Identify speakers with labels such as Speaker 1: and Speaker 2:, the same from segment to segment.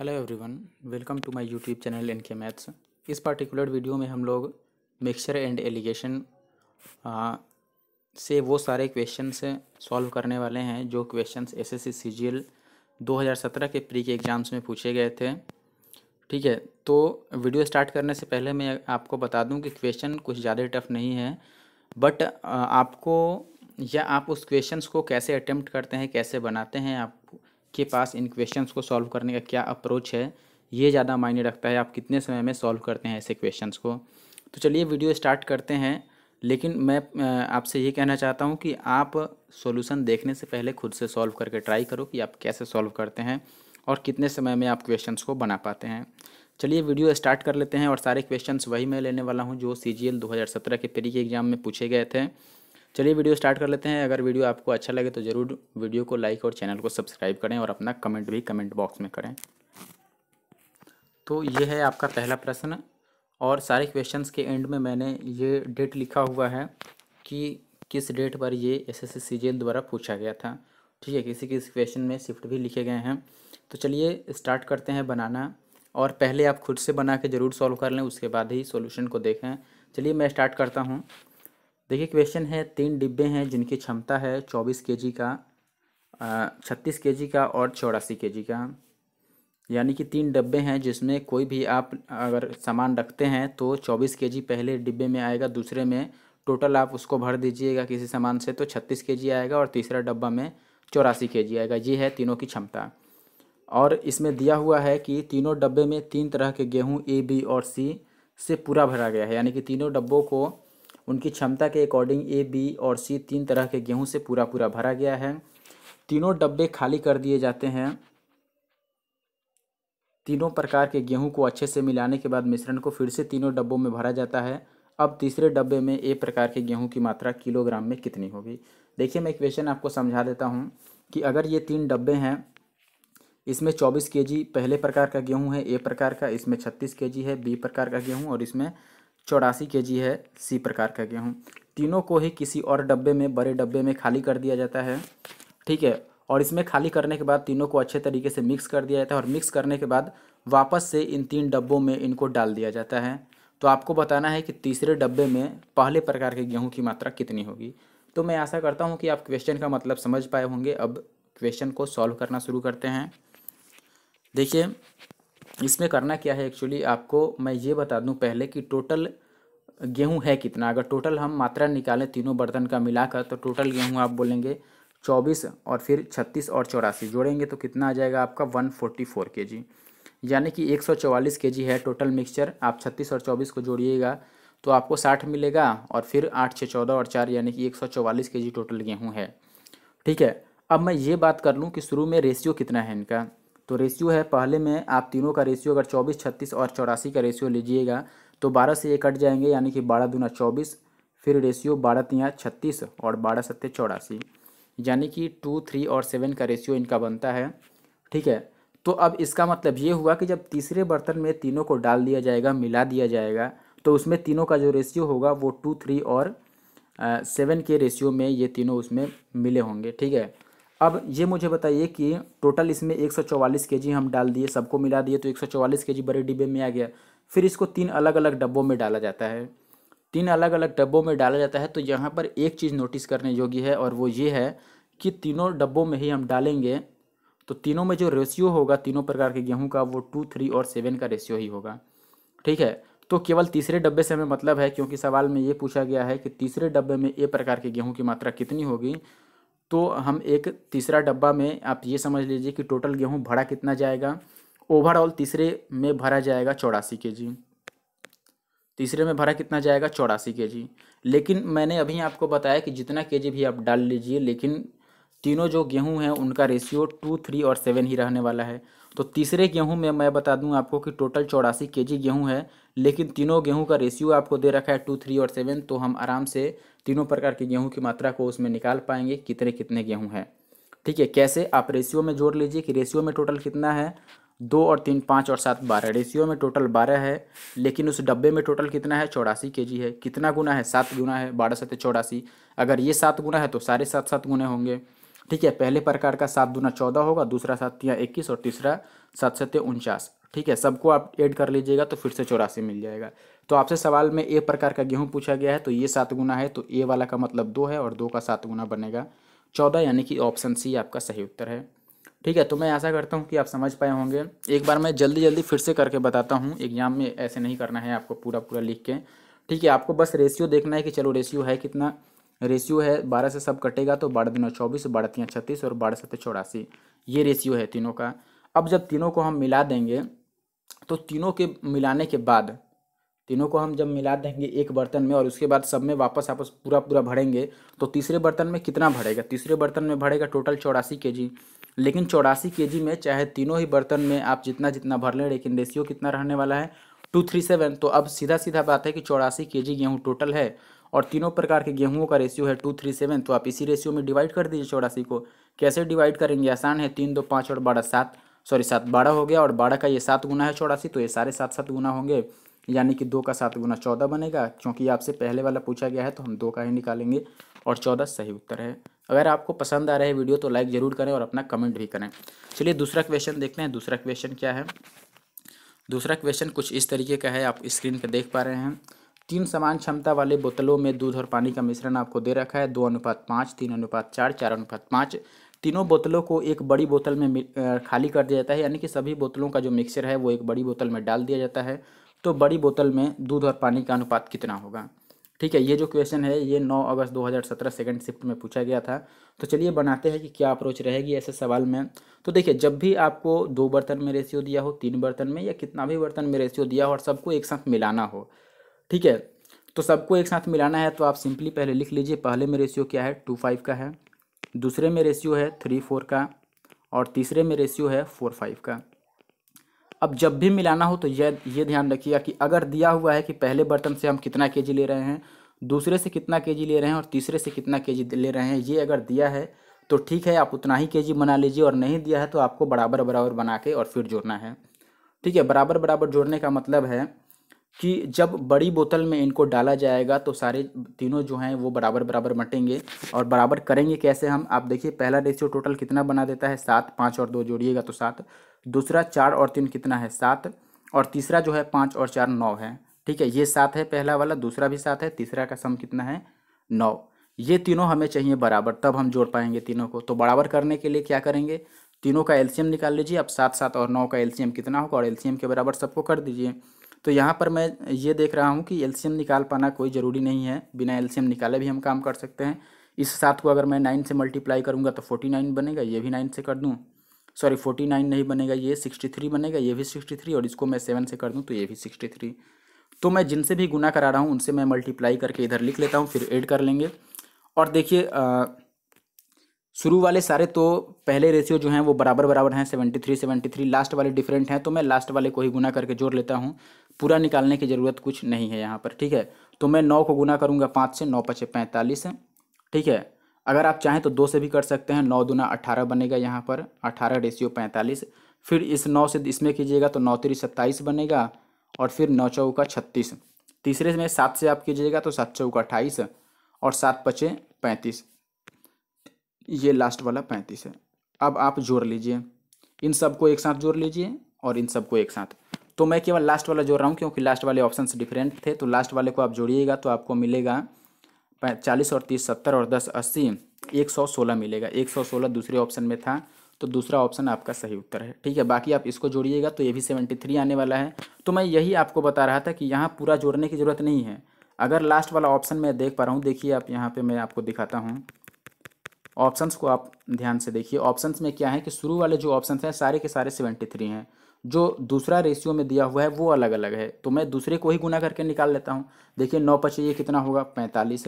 Speaker 1: Hello everyone welcome to my YouTube channel N K maths इस particular video में हम लोग मिक्सचर एंड एलिगेशन से वो सारे क्वेश्चंस सॉल्व करने वाले हैं जो क्वेश्चंस एसएससी सीजीएल 2017 के प्री के एग्ज़ाम्स में पूछे गए थे ठीक है तो वीडियो स्टार्ट करने से पहले मैं आपको बता दूं कि क्वेश्चन कुछ ज़्यादा टफ नहीं है बट आपको या आप उस क्वेश्चंस को कैसे अटैम्प्ट करते हैं कैसे बनाते हैं आप के पास इन क्वेश्चंस को सॉल्व करने का क्या अप्रोच है ये ज़्यादा मायने रखता है आप कितने समय में सॉल्व करते हैं ऐसे क्वेश्चंस को तो चलिए वीडियो स्टार्ट करते हैं लेकिन मैं आपसे ये कहना चाहता हूँ कि आप सोल्यूसन देखने से पहले खुद से सॉल्व करके ट्राई करो कि आप कैसे सॉल्व करते हैं और कितने समय में आप क्वेश्चंस को बना पाते हैं चलिए वीडियो स्टार्ट कर लेते हैं और सारे क्वेश्चंस वही मैं लेने वाला हूँ जो सी जी एल के प्री के एग्ज़ाम में पूछे गए थे चलिए वीडियो स्टार्ट कर लेते हैं अगर वीडियो आपको अच्छा लगे तो ज़रूर वीडियो को लाइक और चैनल को सब्सक्राइब करें और अपना कमेंट भी कमेंट बॉक्स में करें तो ये है आपका पहला प्रश्न और सारे क्वेश्चंस के एंड में मैंने ये डेट लिखा हुआ है कि किस डेट पर ये एस एस सी द्वारा पूछा गया था ठीक है किसी किसी क्वेश्चन में शिफ्ट भी लिखे गए हैं तो चलिए स्टार्ट करते हैं बनाना और पहले आप खुद से बना के ज़रूर सॉल्व कर लें उसके बाद ही सोल्यूशन को देखें चलिए मैं स्टार्ट करता हूँ देखिए क्वेश्चन है तीन डिब्बे हैं जिनकी क्षमता है चौबीस के जी का छत्तीस के जी का और चौरासी के जी का यानी कि तीन डब्बे हैं जिसमें कोई भी आप अगर सामान रखते हैं तो चौबीस के जी पहले डिब्बे में आएगा दूसरे में टोटल आप उसको भर दीजिएगा किसी सामान से तो छत्तीस के जी आएगा और तीसरा डब्बा में चौरासी के जी आएगा ये है तीनों की क्षमता और इसमें दिया हुआ है कि तीनों डब्बे में तीन तरह के गेहूँ ए बी और सी से पूरा भरा गया है यानी कि तीनों डब्बों को उनकी क्षमता के अकॉर्डिंग ए बी और सी तीन तरह के गेहूँ से पूरा पूरा भरा गया है तीनों डब्बे खाली कर दिए जाते हैं तीनों प्रकार के गेहूं को अच्छे से मिलाने के बाद मिश्रण को फिर से तीनों डब्बों में भरा जाता है अब तीसरे डब्बे में ए प्रकार के गेहूँ की मात्रा किलोग्राम में कितनी होगी देखिए मैं क्वेश्चन आपको समझा देता हूँ कि अगर ये तीन डब्बे हैं इसमें 24 केजी पहले प्रकार का गेहूं है ए प्रकार का इसमें 36 केजी है बी प्रकार का गेहूं और इसमें चौरासी के जी है सी प्रकार का गेहूँ तीनों को ही किसी और डब्बे में बड़े डब्बे में खाली कर दिया जाता है ठीक है और इसमें खाली करने के बाद तीनों को अच्छे तरीके से मिक्स कर दिया जाता है और मिक्स करने के बाद वापस से इन तीन डब्बों में इनको डाल दिया जाता है तो आपको बताना है कि तीसरे डब्बे में पहले प्रकार के गेहूँ की मात्रा कितनी होगी तो मैं आशा करता हूँ कि आप क्वेश्चन का मतलब समझ पाए होंगे अब क्वेश्चन को सॉल्व करना शुरू करते हैं देखिए इसमें करना क्या है एक्चुअली आपको मैं ये बता दूं पहले कि टोटल गेहूं है कितना अगर टोटल हम मात्रा निकालें तीनों बर्तन का मिलाकर तो टोटल गेहूं आप बोलेंगे चौबीस और फिर छत्तीस और चौरासी जोड़ेंगे तो कितना आ जाएगा आपका वन फोर्टी फोर के जी यानी कि एक सौ चौवालीस के जी है टोटल मिक्सचर आप छत्तीस और चौबीस को जोड़िएगा तो आपको साठ मिलेगा और फिर आठ छः चौदह और चार यानी कि एक सौ चौवालीस के जी टोटल गेहूँ है ठीक है अब मैं ये बात कर लूँ कि शुरू में रेशियो कितना है इनका तो रेशियो है पहले में आप तीनों का रेशियो अगर चौबीस छत्तीस और चौरासी का रेशियो लीजिएगा तो बारह से ये कट जाएंगे यानी कि बारह दूना चौबीस फिर रेशियो बारह तिया छत्तीस और बारह सत्ते चौरासी यानी कि टू थ्री और सेवन का रेशियो इनका बनता है ठीक है तो अब इसका मतलब ये हुआ कि जब तीसरे बर्तन में तीनों को डाल दिया जाएगा मिला दिया जाएगा तो उसमें तीनों का जो रेशियो होगा वो टू थ्री और सेवन के रेशियो में ये तीनों उसमें मिले होंगे ठीक है अब ये मुझे बताइए कि टोटल इसमें 144 केजी हम डाल दिए सबको मिला दिए तो 144 केजी बड़े डिब्बे में आ गया फिर इसको तीन अलग अलग डब्बों में डाला जाता है तीन अलग अलग डब्बों में डाला जाता है तो यहाँ पर एक चीज़ नोटिस करने योग्य है और वो ये है कि तीनों डब्बों में ही हम डालेंगे तो तीनों में जो रेशियो होगा तीनों प्रकार के गेहूँ का वो टू थ्री और सेवन का रेशियो ही होगा ठीक है तो केवल तीसरे डब्बे से हमें मतलब है क्योंकि सवाल में ये पूछा गया है कि तीसरे डब्बे में ए प्रकार के गेहूँ की मात्रा कितनी होगी तो हम एक तीसरा डब्बा में आप ये समझ लीजिए कि टोटल गेहूँ भरा कितना जाएगा ओवरऑल तीसरे में भरा जाएगा चौरासी के जी तीसरे में भरा कितना जाएगा चौरासी के जी लेकिन मैंने अभी आपको बताया कि जितना के जी भी आप डाल लीजिए लेकिन तीनों जो गेहूं हैं उनका रेशियो टू थ्री और सेवन ही रहने वाला है तो तीसरे गेहूं में मैं बता दूं आपको कि टोटल चौरासी के जी गेहूँ है लेकिन तीनों गेहूं का रेशियो आपको दे रखा है टू थ्री और सेवन तो हम आराम से तीनों प्रकार के गेहूँ की मात्रा को उसमें निकाल पाएंगे कितने कितने गेहूँ हैं ठीक है कैसे आप रेशियो में जोड़ लीजिए कि रेशियो में टोटल कितना है दो और तीन पाँच और सात बारह रेशियो में टोटल बारह है लेकिन उस डब्बे में टोटल कितना है चौरासी के जी है कितना गुना है सात गुना है बारह सत्य चौरासी अगर ये सात गुना है तो सारे सात सात गुने होंगे ठीक है पहले प्रकार का सात दुना चौदह होगा दूसरा सात या इक्कीस और तीसरा सात सत्य उनचास ठीक है सबको आप ऐड कर लीजिएगा तो फिर से चौरासी मिल जाएगा तो आपसे सवाल में ए प्रकार का गेहूँ पूछा गया है तो ये सात गुना है तो ए वाला का मतलब दो है और दो का सात गुना बनेगा चौदह यानी कि ऑप्शन सी आपका सही उत्तर है ठीक है तो मैं ऐसा करता हूँ कि आप समझ पाए होंगे एक बार मैं जल्दी जल्दी फिर से करके बताता हूँ एग्जाम में ऐसे नहीं करना है आपको पूरा पूरा लिख के ठीक है आपको बस रेशियो देखना है कि चलो रेशियो है कितना रेशियो है बारह से सब कटेगा तो बारह दिनों चौबीस बारह तीन छत्तीस और बारह सत्तर चौरासी ये रेशियो है तीनों का अब जब तीनों को हम मिला देंगे तो तीनों के मिलाने के बाद तीनों को हम जब मिला देंगे एक बर्तन में और उसके बाद सब में वापस आपस पूरा पूरा भरेंगे तो तीसरे बर्तन में कितना भरेगा तीसरे बर्तन में भरेगा टोटल चौरासी के जी लेकिन चौरासी के जी में चाहे तीनों ही बर्तन में आप जितना जितना भर लें लेकिन रेशियो कितना रहने वाला है टू थ्री सेवन तो अब सीधा सीधा बात है कि चौरासी के जी गेहूँ टोटल है और तीनों प्रकार के गेहूँ का रेशियो है टू थ्री सेवन तो आप इसी रेशियो में डिवाइड कर दीजिए चौरासी को कैसे डिवाइड करेंगे आसान है तीन दो पाँच और बारह सात सॉरी सात बारह हो गया और बारह का ये सात गुना है चौरासी तो ये सारे सात सात गुना होंगे यानी कि दो का सात गुना चौदह बनेगा क्योंकि आपसे पहले वाला पूछा गया है तो हम दो का ही निकालेंगे और चौदह सही उत्तर है अगर आपको पसंद आ रहा है वीडियो तो लाइक ज़रूर करें और अपना कमेंट भी करें चलिए दूसरा क्वेश्चन देखते हैं दूसरा क्वेश्चन क्या है दूसरा क्वेश्चन कुछ इस तरीके का है आप स्क्रीन पर देख पा रहे हैं तीन समान क्षमता वाले बोतलों में दूध और पानी का मिश्रण आपको दे रखा है दो अनुपात पाँच तीन अनुपात चार चार अनुपात पाँच तीनों बोतलों को एक बड़ी बोतल में खाली कर दिया जाता है यानी कि सभी बोतलों का जो मिक्सर है वो एक बड़ी बोतल में डाल दिया जाता है तो बड़ी बोतल में दूध और पानी का अनुपात कितना होगा ठीक है ये जो क्वेश्चन है ये 9 अगस्त 2017 सेकंड शिफ्ट में पूछा गया था तो चलिए बनाते हैं कि क्या अप्रोच रहेगी ऐसे सवाल में तो देखिए जब भी आपको दो बर्तन में रेशियो दिया हो तीन बर्तन में या कितना भी बर्तन में रेशियो दिया हो और सबको एक साथ मिलाना हो ठीक है तो सबको एक साथ मिलाना है तो आप सिंपली पहले लिख लीजिए पहले में रेशियो क्या है टू फाइव का है दूसरे में रेशियो है थ्री फोर का और तीसरे में रेशियो है फोर फाइव का अब जब भी मिलाना हो तो यह ये ध्यान रखिएगा कि अगर दिया हुआ है कि पहले बर्तन से हम कितना के ले रहे हैं दूसरे से कितना के ले रहे हैं और तीसरे से कितना के ले रहे हैं ये अगर दिया है तो ठीक है आप उतना ही के बना लीजिए और नहीं दिया है तो आपको बराबर बराबर बना के और फिर जोड़ना है ठीक है बराबर बराबर जोड़ने का मतलब है कि जब बड़ी बोतल में इनको डाला जाएगा तो सारे तीनों जो हैं वो बराबर बराबर बटेंगे और बराबर करेंगे कैसे हम आप देखिए पहला रेशियो टोटल कितना बना देता है सात पाँच और दो जोड़िएगा तो सात दूसरा चार और तीन कितना है सात और तीसरा जो है पाँच और चार नौ है ठीक है ये सात है पहला वाला दूसरा भी सात है तीसरा का सम कितना है नौ ये तीनों हमें चाहिए बराबर तब हम जोड़ पाएंगे तीनों को तो बराबर करने के लिए क्या करेंगे तीनों का एल्शियम निकाल लीजिए अब सात सात और नौ का एल्शियम कितना होगा और एल्शियम के बराबर सबको कर दीजिए तो यहाँ पर मैं ये देख रहा हूँ कि एलसीएम निकाल पाना कोई ज़रूरी नहीं है बिना एलसीएम निकाले भी हम काम कर सकते हैं इस सात को अगर मैं नाइन से मल्टीप्लाई करूँगा तो फोर्टी नाइन बनेगा ये भी नाइन से कर दूँ सॉरी फोर्टी नाइन नहीं बनेगा ये सिक्सटी थ्री बनेगा ये भी सिक्सटी थ्री और इसको मैं सेवन से कर दूँ तो ये भी सिक्सटी थ्री तो मैं जिनसे भी गुना करा रहा हूँ उनसे मैं मल्टीप्लाई करके इधर लिख लेता हूँ फिर एड कर लेंगे और देखिए शुरू वाले सारे तो पहले रेशियो जो हैं वो बराबर बराबर हैं seventy three seventy three last वाले डिफरेंट हैं तो मैं लास्ट वाले को ही गुना करके जोड़ लेता हूँ पूरा निकालने की ज़रूरत कुछ नहीं है यहाँ पर ठीक है तो मैं नौ को गुना करूँगा पाँच से नौ पचे पैंतालीस ठीक है अगर आप चाहें तो दो से भी कर सकते हैं नौ दुना अट्ठारह बनेगा यहाँ पर अट्ठारह रेशियो पैंतालीस फिर इस नौ से इसमें कीजिएगा तो नौ तेरी सत्ताईस बनेगा और फिर नौ चौका छत्तीस तीसरे में सात से आप कीजिएगा तो सात चौका अट्ठाईस और सात पचे पैंतीस ये लास्ट वाला पैंतीस है अब आप जोड़ लीजिए इन सबको एक साथ जोड़ लीजिए और इन सबको एक साथ तो मैं केवल लास्ट वाला जोड़ रहा हूँ क्योंकि लास्ट वाले ऑप्शन डिफरेंट थे तो लास्ट वाले को आप जोड़िएगा तो आपको मिलेगा चालीस और तीस सत्तर और दस अस्सी एक सौ सोलह मिलेगा एक सौ सोलह दूसरे ऑप्शन में था तो दूसरा ऑप्शन आपका सही उत्तर है ठीक है बाकी आप इसको जोड़िएगा तो ये भी सेवेंटी थ्री आने वाला है तो मैं यही आपको बता रहा था कि यहाँ पूरा जोड़ने की ज़रूरत नहीं है अगर लास्ट वाला ऑप्शन मैं देख पा रहा हूँ देखिए आप यहाँ पर मैं आपको दिखाता हूँ ऑप्शंस को आप ध्यान से देखिए ऑप्शंस में क्या है कि शुरू वाले जो ऑप्शंस हैं सारे के सारे सेवेंटी थ्री हैं जो दूसरा रेशियो में दिया हुआ है वो अलग अलग है तो मैं दूसरे को ही गुना करके निकाल लेता हूँ देखिए नौ पचे ये कितना होगा पैंतालीस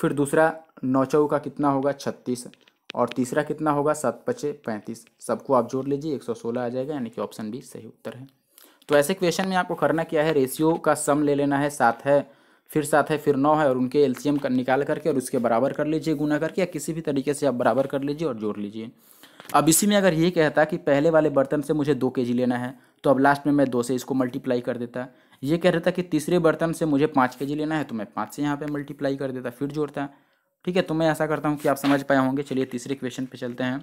Speaker 1: फिर दूसरा नौ चौ का कितना होगा छत्तीस और तीसरा कितना होगा सात पचे पैंतीस सबको आप जोड़ लीजिए एक सौ सोलह आ जाएगा यानी कि ऑप्शन बी सही उत्तर है तो ऐसे क्वेश्चन में आपको करना क्या है रेशियो का सम ले लेना है सात है फिर सात है फिर नौ है और उनके एलसीएम का निकाल करके और उसके बराबर कर लीजिए गुना करके या किसी भी तरीके से आप बराबर कर लीजिए और जोड़ लीजिए अब इसी में अगर ये कहता कि पहले वाले बर्तन से मुझे दो के लेना है तो अब लास्ट में मैं दो से इसको मल्टीप्लाई कर देता ये कह रहा था कि तीसरे बर्तन से मुझे पाँच के लेना है तो मैं पाँच से यहाँ पर मल्टीप्लाई कर देता फिर जोड़ता ठीक है तो मैं ऐसा करता हूँ कि आप समझ पाए होंगे चलिए तीसरे क्वेश्चन पर चलते हैं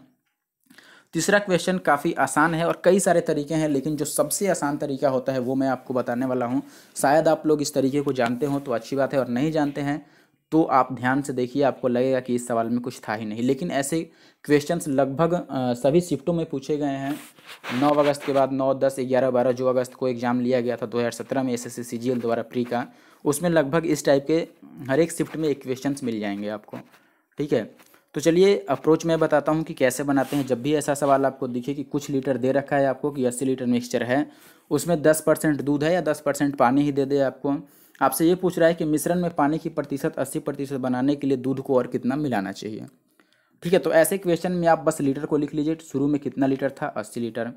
Speaker 1: तीसरा क्वेश्चन काफ़ी आसान है और कई सारे तरीके हैं लेकिन जो सबसे आसान तरीका होता है वो मैं आपको बताने वाला हूँ शायद आप लोग इस तरीके को जानते हो तो अच्छी बात है और नहीं जानते हैं तो आप ध्यान से देखिए आपको लगेगा कि इस सवाल में कुछ था ही नहीं लेकिन ऐसे क्वेश्चंस लगभग सभी शिफ्टों में पूछे गए हैं नौ अगस्त के बाद नौ दस ग्यारह बारह जो अगस्त को एग्ज़ाम लिया गया था दो हज़ार सत्रह में एस एस सीजीएल द्वारा प्री का उसमें लगभग इस टाइप के हर एक शिफ्ट में एक क्वेश्चन मिल जाएंगे आपको ठीक है तो चलिए अप्रोच मैं बताता हूँ कि कैसे बनाते हैं जब भी ऐसा सवाल आपको दिखे कि कुछ लीटर दे रखा है आपको कि अस्सी लीटर मिक्सचर है उसमें दस परसेंट दूध है या दस परसेंट पानी ही दे दे आपको आपसे ये पूछ रहा है कि मिश्रण में पानी की प्रतिशत अस्सी प्रतिशत बनाने के लिए दूध को और कितना मिलाना चाहिए ठीक है तो ऐसे क्वेश्चन में आप बस लीटर को लिख लीजिए शुरू में कितना लीटर था अस्सी लीटर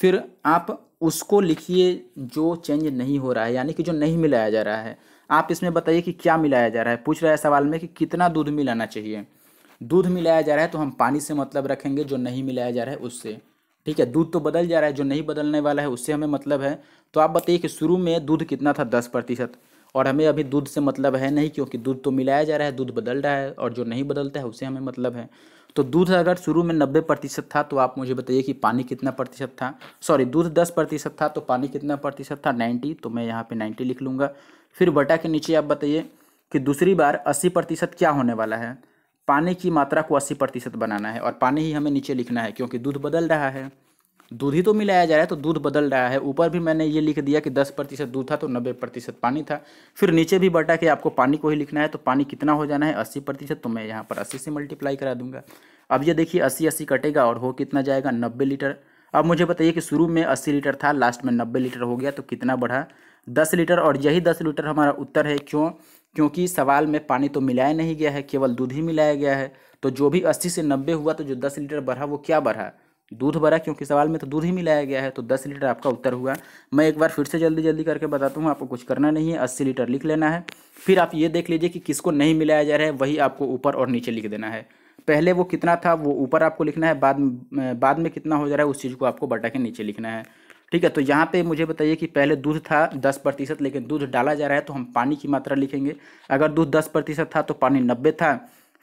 Speaker 1: फिर आप उसको लिखिए जो चेंज नहीं हो रहा है यानी कि जो नहीं मिलाया जा रहा है आप इसमें बताइए कि क्या मिलाया जा रहा है पूछ रहा है सवाल में कि कितना दूध मिलाना चाहिए दूध मिलाया जा रहा है तो हम पानी से मतलब रखेंगे जो नहीं मिलाया जा रहा है उससे ठीक है दूध तो बदल जा रहा है जो नहीं बदलने वाला है उससे हमें मतलब है तो आप बताइए कि शुरू में दूध कितना था दस प्रतिशत और हमें अभी दूध से मतलब है नहीं क्योंकि दूध तो मिलाया जा रहा है दूध बदल रहा है और जो नहीं बदलता है उससे हमें मतलब है तो दूध अगर शुरू में नब्बे प्रतिशत था तो आप मुझे बताइए कि पानी कितना प्रतिशत था सॉरी दूध दस प्रतिशत था तो पानी कितना प्रतिशत था नाइन्टी तो मैं यहाँ पे नाइन्टी लिख लूँगा फिर बटा के नीचे आप बताइए कि दूसरी बार अस्सी प्रतिशत क्या होने वाला है पानी की मात्रा को अस्सी प्रतिशत बनाना है और पानी ही हमें नीचे लिखना है क्योंकि दूध बदल रहा है दूध ही तो मिलाया जा रहा है तो दूध बदल रहा है ऊपर भी मैंने ये लिख दिया कि दस प्रतिशत दूध था तो नब्बे प्रतिशत पानी था फिर नीचे भी बटा कि आपको पानी को ही लिखना है तो पानी कितना हो जाना है अस्सी प्रतिशत तो मैं यहाँ पर अस्सी से मल्टीप्लाई करा दूंगा अब ये देखिए अस्सी अस्सी कटेगा और हो कितना जाएगा नब्बे लीटर अब मुझे बताइए कि शुरू में अस्सी लीटर था लास्ट में नब्बे लीटर हो गया तो कितना बढ़ा दस लीटर और यही दस लीटर हमारा उत्तर है क्यों क्योंकि सवाल में पानी तो मिलाया नहीं गया है केवल दूध ही मिलाया गया है तो जो भी अस्सी से नब्बे हुआ तो जो दस लीटर बढ़ा वो क्या बढ़ा दूध भरा क्योंकि सवाल में तो दूध ही मिलाया गया है तो दस लीटर आपका उत्तर हुआ मैं एक बार फिर से जल्दी जल्दी करके बताता हूँ आपको कुछ करना नहीं है अस्सी लीटर लिख लेना है फिर आप ये देख लीजिए कि किसको नहीं मिलाया जा रहा है वही आपको ऊपर और नीचे लिख देना है पहले वो कितना था वो ऊपर आपको लिखना है बाद में बाद में कितना हो जा रहा है उस चीज़ को आपको बटा के नीचे लिखना है ठीक है तो यहाँ पे मुझे बताइए कि पहले दूध था दस प्रतिशत लेकिन दूध डाला जा रहा है तो हम पानी की मात्रा लिखेंगे अगर दूध दस प्रतिशत था तो पानी नब्बे था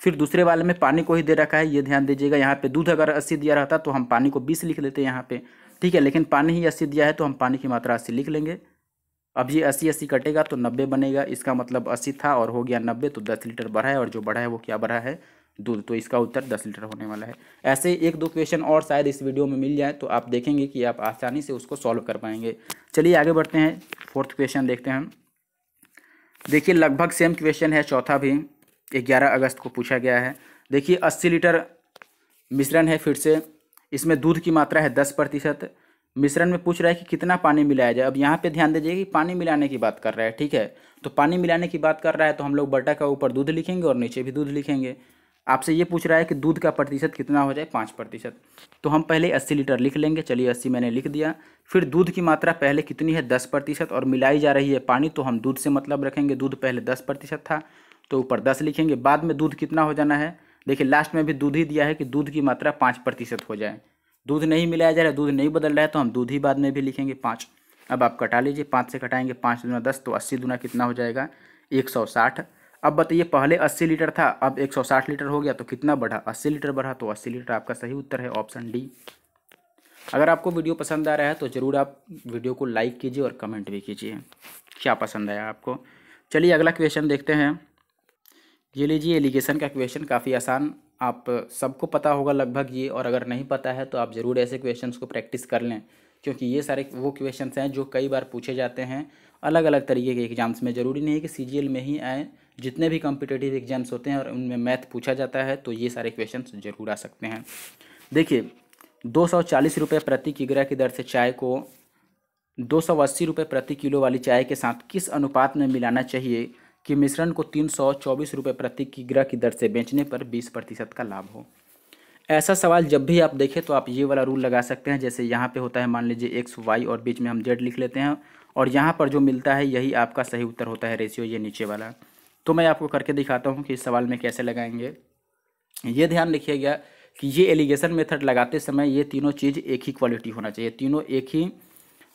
Speaker 1: फिर दूसरे वाले में पानी को ही दे रखा है ये ध्यान दीजिएगा यहाँ पे दूध अगर अस्सी दिया रहता तो हम पानी को बीस लिख लेते हैं यहाँ पे ठीक है लेकिन पानी ही अस्सी दिया है तो हम पानी की मात्रा अस्सी लिख लेंगे अब ये अस्सी अस्सी कटेगा तो नब्बे बनेगा इसका मतलब अस्सी था और हो गया नब्बे तो दस लीटर बढ़ा है और जो बढ़ा है वो क्या बढ़ा है दूध तो इसका उत्तर दस लीटर होने वाला है ऐसे एक दो क्वेश्चन और शायद इस वीडियो में मिल जाए तो आप देखेंगे कि आप आसानी से उसको सॉल्व कर पाएंगे चलिए आगे बढ़ते हैं फोर्थ क्वेश्चन देखते हैं देखिए लगभग सेम क्वेश्चन है चौथा भी ग्यारह अगस्त को पूछा गया है देखिए अस्सी लीटर मिश्रण है फिर से इसमें दूध की मात्रा है दस प्रतिशत मिश्रण में पूछ रहा है कि कितना पानी मिलाया जाए अब यहाँ पे ध्यान दीजिए कि पानी मिलाने की बात कर रहा है ठीक है तो पानी मिलाने की बात कर रहा है तो हम लोग बटा का ऊपर दूध लिखेंगे और नीचे भी दूध लिखेंगे आपसे ये पूछ रहा है कि दूध का प्रतिशत कितना हो जाए पाँच प्रतिशत तो हम पहले अस्सी लीटर लिख लेंगे चलिए अस्सी मैंने लिख दिया फिर दूध की मात्रा पहले कितनी है दस प्रतिशत और मिलाई जा रही है पानी तो हम दूध से मतलब रखेंगे दूध पहले दस प्रतिशत था तो ऊपर दस लिखेंगे बाद में दूध कितना हो जाना है देखिए लास्ट में भी दूध ही दिया है कि दूध की मात्रा पाँच प्रतिशत हो जाए दूध नहीं मिलाया जा रहा है दूध नहीं बदल रहा है तो हम दूध ही बाद में भी लिखेंगे पाँच अब आप कटा लीजिए पाँच से कटाएँगे पाँच दूना दस तो अस्सी दूना कितना हो जाएगा एक सौ साठ अब बताइए पहले 80 लीटर था अब 160 लीटर हो गया तो कितना बढ़ा 80 लीटर बढ़ा तो 80 लीटर आपका सही उत्तर है ऑप्शन डी अगर आपको वीडियो पसंद आ रहा है तो ज़रूर आप वीडियो को लाइक कीजिए और कमेंट भी कीजिए क्या पसंद आया आपको चलिए अगला क्वेश्चन देखते हैं ये लीजिए एलिगेशन का क्वेश्चन काफ़ी आसान आप सबको पता होगा लगभग ये और अगर नहीं पता है तो आप ज़रूर ऐसे क्वेश्चन को प्रैक्टिस कर लें क्योंकि ये सारे वो क्वेश्चन हैं जो कई बार पूछे जाते हैं अलग अलग तरीके के एग्जाम्स में ज़रूरी नहीं है कि सी में ही आएँ जितने भी कॉम्पिटेटिव एग्जाम्स होते हैं और उनमें मैथ पूछा जाता है तो ये सारे क्वेश्चन जरूर आ सकते हैं देखिए दो सौ चालीस रुपये प्रति किग्रा की दर से चाय को दो सौ अस्सी रुपये प्रति किलो वाली चाय के साथ किस अनुपात में मिलाना चाहिए कि मिश्रण को तीन सौ चौबीस रुपये प्रति किग्रा की दर से बेचने पर बीस प्रतिशत का लाभ हो ऐसा सवाल जब भी आप देखें तो आप ये वाला रूल लगा सकते हैं जैसे यहाँ पे होता है मान लीजिए एक्स वाई और बीच में हम जेड लिख लेते हैं और यहाँ पर जो मिलता है यही आपका सही उत्तर होता है रेशियो ये नीचे वाला तो मैं आपको करके दिखाता हूँ कि इस सवाल में कैसे लगाएंगे ये ध्यान रखिएगा कि ये एलिगेशन मेथड लगाते समय ये तीनों चीज़ एक ही क्वालिटी होना चाहिए तीनों एक ही